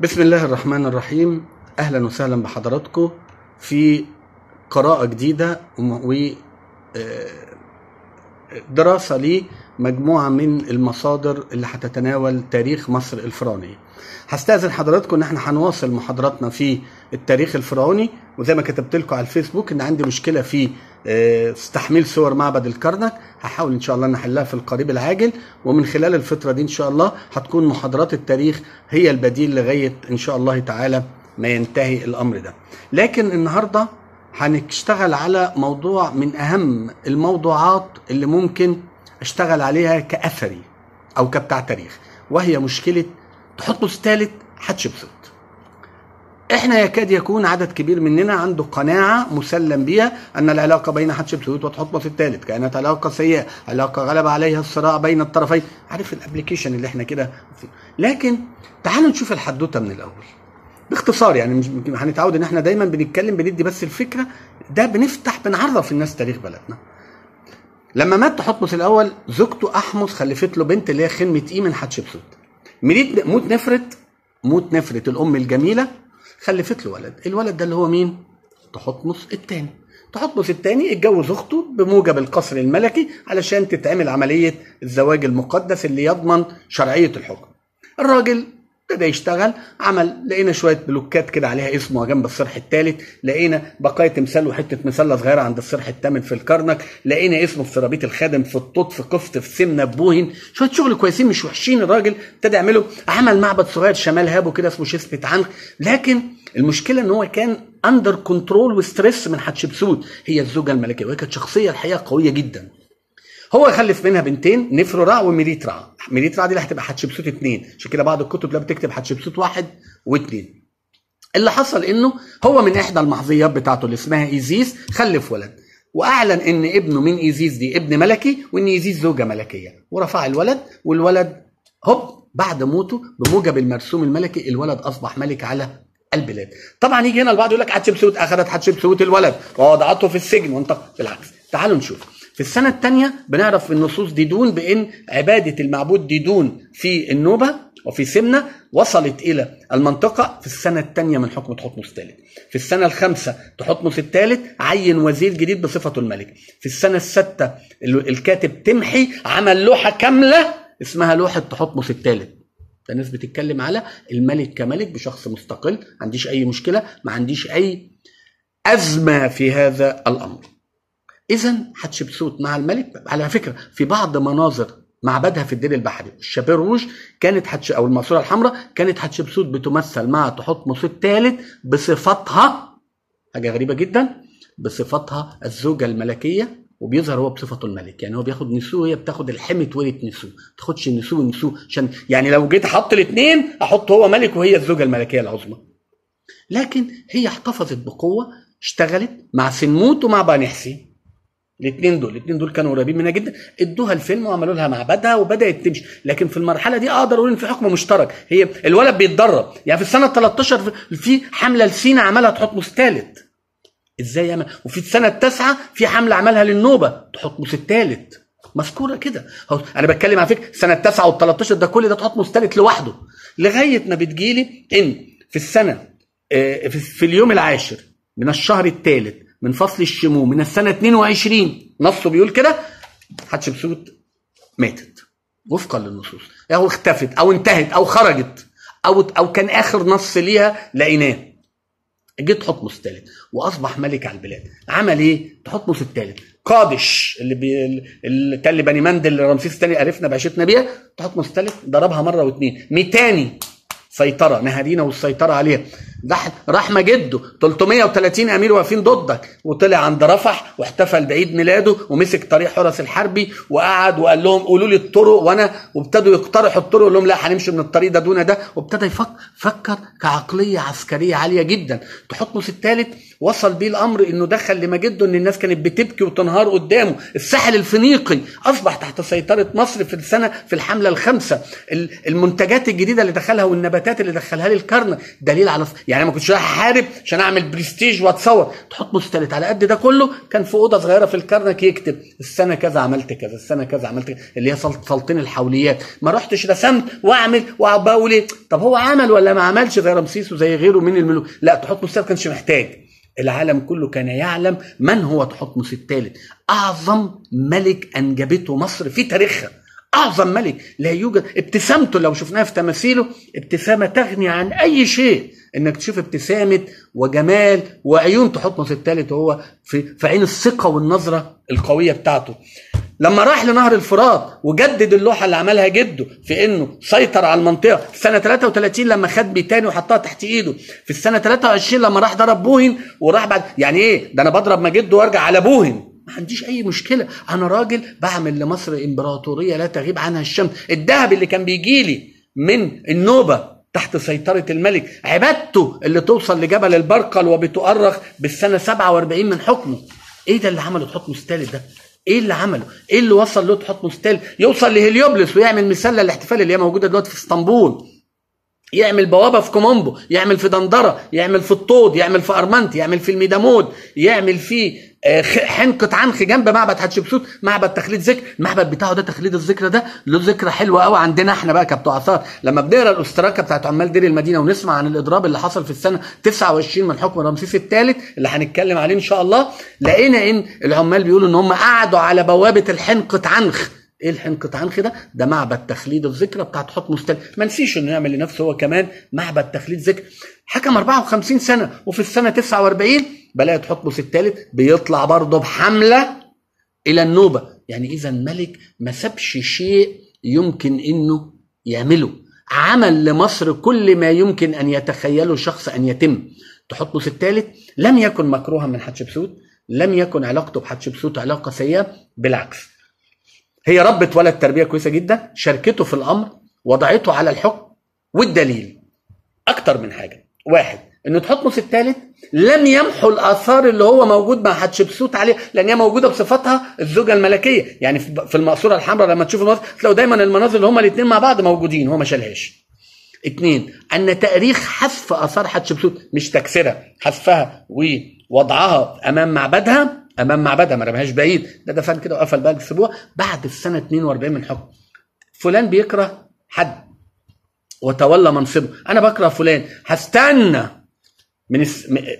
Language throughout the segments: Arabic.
بسم الله الرحمن الرحيم اهلا وسهلا بحضراتكم في قراءة جديدة و آه، دراسة لمجموعة من المصادر اللي هتتناول تاريخ مصر الفرعونية هستأذن حضراتكم ان احنا هنواصل محاضراتنا في التاريخ الفرعوني وزي ما كتبت لكم على الفيسبوك ان عندي مشكلة في آه، تحميل صور معبد الكرنك هحاول ان شاء الله نحلها في القريب العاجل ومن خلال الفترة دي ان شاء الله هتكون محاضرات التاريخ هي البديل لغاية ان شاء الله تعالى ما ينتهي الامر ده لكن النهارده هنشتغل على موضوع من اهم الموضوعات اللي ممكن اشتغل عليها كاثري او كبتاع تاريخ وهي مشكله تحطه الثالث هتشبسط احنا يكاد يكون عدد كبير مننا عنده قناعه مسلم بها ان العلاقه بين حتشبسوت وتحطمس الثالث كانت علاقه سيئه، علاقه غلب عليها الصراع بين الطرفين، عارف الابلكيشن اللي احنا كده لكن تعالوا نشوف الحدوته من الاول. باختصار يعني مش هنتعود ان احنا دايما بنتكلم بندي بس الفكره ده بنفتح بنعرف الناس تاريخ بلدنا لما مات تحطمس الاول زوجته احمس خلفت له بنت اللي هي خنمه ايمن حتشبسوت مريت موت نفرت موت نفرت الام الجميله خلفت له ولد الولد ده اللي هو مين تحتمس الثاني تحتمس الثاني اتجوز اخته بموجب القصر الملكي علشان تتعمل عمليه الزواج المقدس اللي يضمن شرعيه الحكم الراجل ابتدى يشتغل عمل لقينا شويه بلوكات كده عليها اسمه جنب الصرح الثالث لقينا بقايا تمثال وحته مسله صغيره عند الصرح الثامن في الكرنك لقينا اسمه في سرابيط الخادم في الطوط في قفط في سمنه بوهن شويه شغل كويسين مش وحشين الراجل ابتدى يعمله عمل معبد صغير شمال هابو كده اسمه شسبة عنخ لكن المشكله ان هو كان اندر كنترول وستريس من حتشبسوت هي الزوجه الملكيه وهي كانت شخصيه الحقيقه قويه جدا هو خلف منها بنتين نفرورا وميريترا ميريترا دي اللي هتبقى حتشبسوت اثنين عشان كده بعض الكتب لا بتكتب حتشبسوت واحد واثنين اللي حصل انه هو من احدى المحظيات بتاعته اللي اسمها ايزيس خلف ولد واعلن ان ابنه من ايزيس دي ابن ملكي وان ايزيس زوجه ملكيه ورفع الولد والولد هوب بعد موته بموجب المرسوم الملكي الولد اصبح ملك على البلاد طبعا يجي هنا البعض يقول لك حتشبسوت اخذت حتشبسوت الولد ووضعته في السجن وانت بالعكس تعالوا نشوف في السنة الثانية بنعرف النصوص دي دون بأن عبادة المعبود دي دون في النوبة وفي سمنة وصلت إلى المنطقة في السنة الثانية من حكم تحتمس الثالث في السنة الخامسة تحتمس الثالث عين وزير جديد بصفته الملك في السنة الستة الكاتب تمحي عمل لوحة كاملة اسمها لوحة تحتمس الثالث الناس بتتكلم على الملك كملك بشخص مستقل ما عنديش اي مشكله ما عنديش اي ازمه في هذا الامر اذا حتشبسوت مع الملك على فكره في بعض مناظر معبدها في الدير البحري الشابير روج كانت حتش او الماسوره الحمراء كانت حتشبسوت بتمثل مع تحتمس الثالث بصفتها حاجه غريبه جدا بصفتها الزوجه الملكيه وبيظهر هو بصفته الملك يعني هو بياخد نسوه هي بتاخد الحمة ولد نسوه ما تاخدش نسوه ونسو عشان يعني لو جيت احط الاثنين احط هو ملك وهي الزوجه الملكيه العظمى لكن هي احتفظت بقوه اشتغلت مع سنموت ومع بني حسين الاثنين دول الاثنين دول كانوا قريبين منها جدا ادوها الفيلم وعملوا لها معبدها وبدات تمشي لكن في المرحله دي اقدر اقول ان في حكم مشترك هي الولد بيتدرب يعني في السنه 13 في حمله لسينا عملها تحط الثالث ازاي يعمل وفي السنه التاسعه في حمله عملها للنوبه تحط الثالث مذكوره كده انا بتكلم على فكره السنه التاسعه وال13 ده كل ده تحط الثالث لوحده لغايه ما بتجيلي ان في السنه آه، في اليوم العاشر من الشهر الثالث من فصل الشمو من السنة 22 نصه بيقول كده حتشبسوت ماتت وفقا للنصوص او اختفت او انتهت او خرجت او او كان اخر نص ليها لقيناه جيت حطمس الثالث واصبح ملك على البلاد عمل ايه تحطمس الثالث قادش اللي بي... كان بني مندل رمسيس الثاني عرفنا بعشتنا بيها تحطمس الثالث ضربها مره واثنين ميتاني سيطره نهارينا والسيطره عليها ده رحمة جده 330 أمير واقفين ضدك وطلع عند رفح واحتفل بعيد ميلاده ومسك طريق حرس الحربي وقعد وقال لهم قولوا لي الطرق وأنا وابتدوا يقترحوا الطرق يقول لهم لا هنمشي من الطريق ده دون ده وابتدى يفكر فكر كعقلية عسكرية عالية جدا تحطمس الثالث وصل بيه الامر انه دخل لمجده ان الناس كانت بتبكي وتنهار قدامه الساحل الفينيقي اصبح تحت سيطره مصر في السنه في الحمله الخامسه المنتجات الجديده اللي دخلها والنباتات اللي دخلها لي الكرنك دليل على يعني ما كنتش رايح احارب عشان اعمل برستيج واتصور تحط مستلت على قد ده كله كان في اوضه صغيره في الكرنك يكتب السنه كذا عملت كذا السنه كذا عملت كذا اللي هي سلطين الحوليات ما رحتش رسمت واعمل وبقول ايه طب هو عمل ولا ما عملش زي رمسيس وزي غيره من الملوك لا تحط مستلت كانش محتاج العالم كله كان يعلم من هو تحتمس الثالث أعظم ملك أنجبته مصر في تاريخها اعظم ملك لا يوجد ابتسامته لو شفناها في تماثيله ابتسامه تغني عن اي شيء انك تشوف ابتسامه وجمال وعيون تحطمس الثالث وهو في في عين الثقه والنظره القويه بتاعته لما راح لنهر الفرات وجدد اللوحه اللي عملها جده في انه سيطر على المنطقه في 33 لما خد بيتاني وحطها تحت ايده في السنه 23 لما راح ضرب بوهن وراح بعد يعني ايه ده انا بضرب ما جده وارجع على بوهن ما عنديش اي مشكله انا راجل بعمل لمصر امبراطوريه لا تغيب عنها الشمس الذهب اللي كان بيجي لي من النوبه تحت سيطرة الملك عبادته اللي توصل لجبل البرقل وبتؤرخ بالسنة 47 من حكمه ايه ده اللي عمله تحط الثالث ده ايه اللي عمله ايه اللي وصل له تحط الثالث يوصل لهليوبلس ويعمل مسلة الاحتفال اللي هي موجودة دلوقتي في اسطنبول يعمل بوابه في كومومبو يعمل في دندره يعمل في الطود يعمل في ارمنت يعمل في الميدامود يعمل في آه، حنكة عنخ جنب معبد حتشبسوت معبد تخليد ذكر المعبد بتاعه ده تخليد الذكرى ده له ذكرى حلوه قوي عندنا احنا بقى كبتوع اثار لما بنقرا الاستراكه بتاعت عمال دير المدينه ونسمع عن الاضراب اللي حصل في السنه 29 من حكم رمسيس الثالث اللي هنتكلم عليه ان شاء الله لقينا ان العمال بيقولوا ان هم قعدوا على بوابه الحنقه عنخ ايه الحنقة عنخ ده؟ ده معبد تخليد الذكرى بتاعت حكم مستل ما نسيش انه يعمل لنفسه هو كمان معبد تخليد ذكر حكم 54 سنه وفي السنه 49 بلاقي تحتمس الثالث بيطلع برضه بحمله الى النوبه يعني اذا ملك ما سابش شيء يمكن انه يعمله عمل لمصر كل ما يمكن ان يتخيله شخص ان يتم تحتمس الثالث لم يكن مكروها من حتشبسوت لم يكن علاقته بحتشبسوت علاقه سيئه بالعكس هي ربت ولد تربيه كويسه جدا شاركته في الامر وضعته على الحكم والدليل اكتر من حاجه واحد انه تحطمس الثالث لم يمحو الاثار اللي هو موجود مع حتشبسوت عليه لان هي موجوده بصفتها الزوجه الملكيه يعني في المقصوره الحمراء لما تشوف المناظر تلاقوا دايما المناظر اللي هما الاثنين مع بعض موجودين هو ما شالهاش اثنين ان تاريخ حذف اثار حتشبسوت مش تكسيرها حذفها ووضعها امام معبدها امام معبدها ما رمهاش بعيد ده دفن كده وقفل بقى الاسبوع بعد السنه 42 من حكم فلان بيكره حد وتولى منصبه انا بكره فلان هستنى من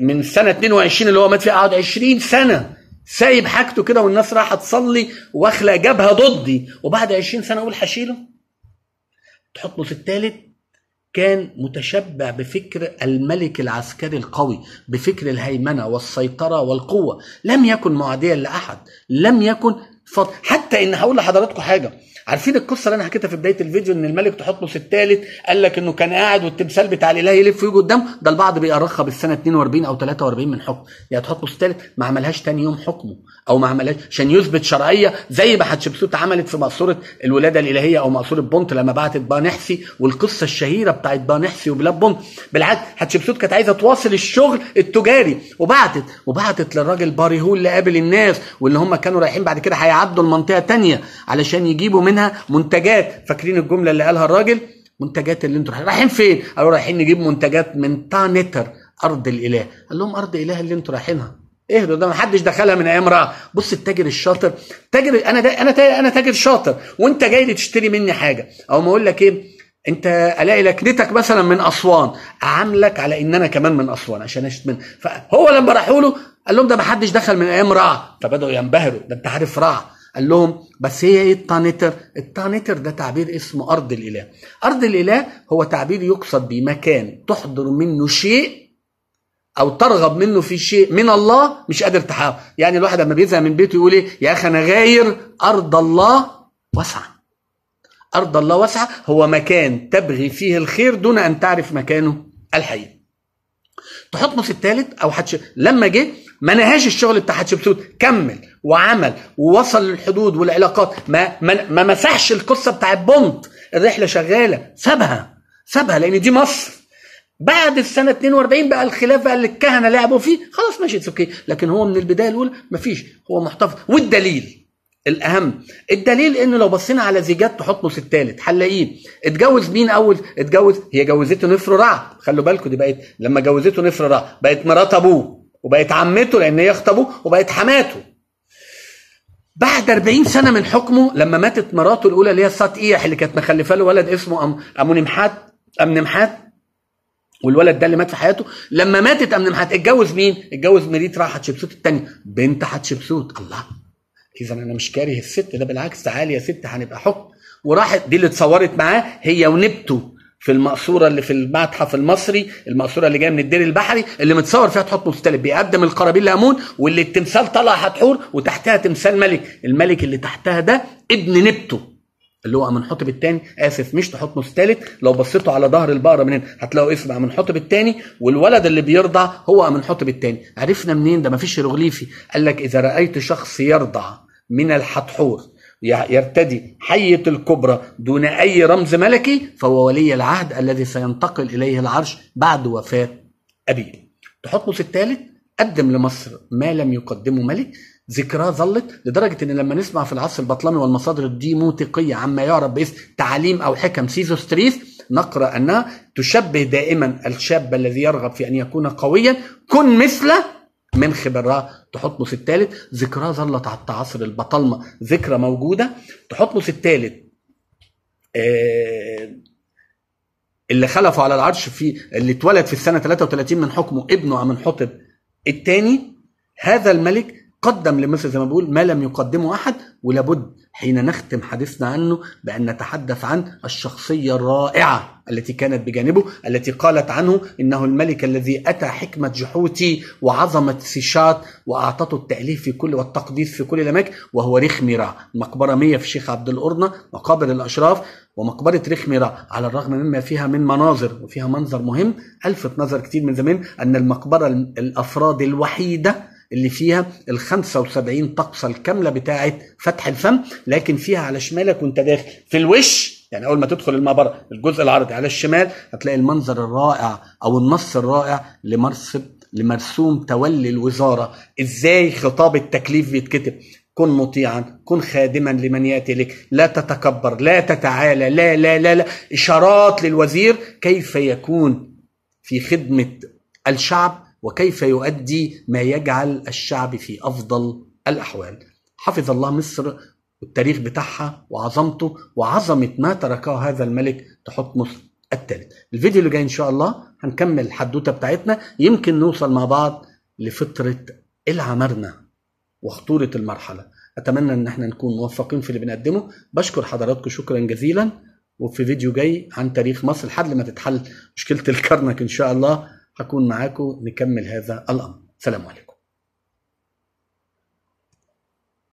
من سنه 22 اللي هو مات فيها قعد 20 سنه سايب حاجته كده والناس رايحه تصلي واخلة جبهه ضدي وبعد 20 سنه اقول هشيله تحطه في الثالث كان متشبع بفكر الملك العسكري القوي بفكر الهيمنه والسيطره والقوه لم يكن معاديا لاحد لم يكن فضل. حتى ان هقول لحضراتكم حاجه عارفين القصه اللي انا حكيتها في بدايه الفيديو ان الملك له الثالث قال لك انه كان قاعد والتمثال بتاع الاله يلف ويجي قدامه ده البعض بيأرخها بالسنه 42 او 43 من حكم يا تحتمس الثالث ما عملهاش ثاني يوم حكمه او ما عملهاش عشان يثبت شرعيه زي ما حتشبسوت عملت في مقصوره الولاده الالهيه او مقصوره بونت لما بعتت بانحسي والقصه الشهيره بتاعت بانحسي وبلاد بونت بالعكس حتشبسوت كانت عايزه تواصل الشغل التجاري وبعتت وبعتت للراجل باري هو اللي قابل الناس واللي هم كانوا رايحين بعد كده هيعدوا المنطقه ثانيه علشان يجيبوا من منها منتجات فاكرين الجمله اللي قالها الراجل منتجات اللي انتوا رايحين فين قالوا رايحين نجيب منتجات من تانتر ارض الاله قال لهم ارض الاله اللي انتوا رايحينها اهدوا ده ما حدش دخلها من ايام رأى بص التاجر الشاطر تاجر انا دا انا دا انا تاجر شاطر وانت جاي لي تشتري مني حاجه او ما اقول لك ايه انت الاقي لكنتك مثلا من اسوان اعاملك على ان انا كمان من اسوان عشان اشت من فهو لما راحوا له قال لهم ده ما حدش دخل من ايام رع فبداوا ينبهروا ده انت عارف رع قال لهم بس هي ايه التانيتر التانيتر ده تعبير اسمه ارض الاله ارض الاله هو تعبير يقصد به مكان تحضر منه شيء او ترغب منه في شيء من الله مش قادر تحاول يعني الواحد لما بيزهق من بيته يقول ايه يا اخي انا غاير ارض الله واسعه ارض الله واسعه هو مكان تبغي فيه الخير دون ان تعرف مكانه الحقيقي تحطمس الثالث او حتش لما جه ما نهاش الشغل بتاع حتشبسوت كمل وعمل ووصل للحدود والعلاقات ما ما, ما مسحش القصه بتاعت بونت الرحله شغاله سابها سابها لان دي مصر بعد السنه 42 بقى الخلاف بقى اللي الكهنه لعبوا فيه خلاص ماشي اوكي لكن هو من البدايه الاولى مفيش هو محتفظ والدليل الاهم الدليل ان لو بصينا على زيجات تحطمس الثالث هنلاقيه اتجوز مين اول اتجوز هي جوزته نفر رع خلوا بالكم دي بقت لما جوزته نفر رع بقت مرات ابوه وبقت عمته لان هي اخت ابوه وبقت حماته بعد 40 سنه من حكمه لما ماتت مراته الاولى اللي هي ايح اللي كانت مخلفه له ولد اسمه أم امونمحات امنمحات والولد ده اللي مات في حياته لما ماتت امنمحات اتجوز مين؟ اتجوز مريترا حتشبسوت الثانيه بنت حتشبسوت الله اذا انا مش كاره الست ده بالعكس تعالي يا ست هنبقى حكم وراحت دي اللي اتصورت معاه هي ونبته في المقصوره اللي في المتحف المصري المقصوره اللي جايه من الدير البحري اللي متصور فيها تحط مستلب بيقدم القرابين لامون واللي التمثال طلع حتحور وتحتها تمثال ملك الملك اللي تحتها ده ابن نبته اللي هو امنحتب الثاني اسف مش تحتمس الثالث لو بصيتوا على ظهر البقره من هنا هتلاقوا اسم امنحتب الثاني والولد اللي بيرضع هو امنحتب الثاني عرفنا منين ده مفيش هيروغليفي قال لك اذا رايت شخص يرضع من الحتحور يرتدي حية الكبرى دون أي رمز ملكي فهو ولي العهد الذي سينتقل إليه العرش بعد وفاة أبيه تحطمس الثالث قدم لمصر ما لم يقدمه ملك ذكراه ظلت لدرجة إن لما نسمع في العصر البطلمي والمصادر الديموتيقية عما يعرف باسم تعاليم أو حكم سيزوستريس نقرأ أنها تشبه دائما الشاب الذي يرغب في أن يكون قويا كن مثل من خبرها في الثالث ذكرها ظلت على عصر البطالمة ذكرى موجودة في الثالث آه اللي خلفه على العرش في اللي اتولد في السنة 33 من حكمه ابنه أمنحتب الثاني هذا الملك قدم لمصر زي ما بقول ما لم يقدمه احد ولابد حين نختم حديثنا عنه بان نتحدث عن الشخصيه الرائعه التي كانت بجانبه التي قالت عنه انه الملك الذي اتى حكمه جحوتي وعظمه سيشات واعطته التاليف في كل والتقديس في كل الاماكن وهو رخميرا مقبره 100 في شيخ عبد القرنه مقابر الاشراف ومقبرة ريخميرا على الرغم مما فيها من مناظر وفيها منظر مهم ألفت نظر كتير من زمان أن المقبرة الأفراد الوحيدة اللي فيها ال 75 طقسه الكامله بتاعه فتح الفم لكن فيها على شمالك وانت داخل في الوش يعني اول ما تدخل المقبره الجزء العرضي على الشمال هتلاقي المنظر الرائع او النص الرائع لمرسم لمرسوم تولي الوزاره ازاي خطاب التكليف بيتكتب كن مطيعا كن خادما لمن ياتي لك لا تتكبر لا تتعالى لا لا لا لا اشارات للوزير كيف يكون في خدمه الشعب وكيف يؤدي ما يجعل الشعب في افضل الاحوال حفظ الله مصر والتاريخ بتاعها وعظمته وعظمه ما تركه هذا الملك تحتمس الثالث الفيديو اللي جاي ان شاء الله هنكمل الحدوته بتاعتنا يمكن نوصل مع بعض لفتره العمرنه وخطوره المرحله اتمنى ان احنا نكون موفقين في اللي بنقدمه بشكر حضراتكم شكرا جزيلا وفي فيديو جاي عن تاريخ مصر لحد ما تتحل مشكله الكرنك ان شاء الله أكون معاكم نكمل هذا الأمر سلام عليكم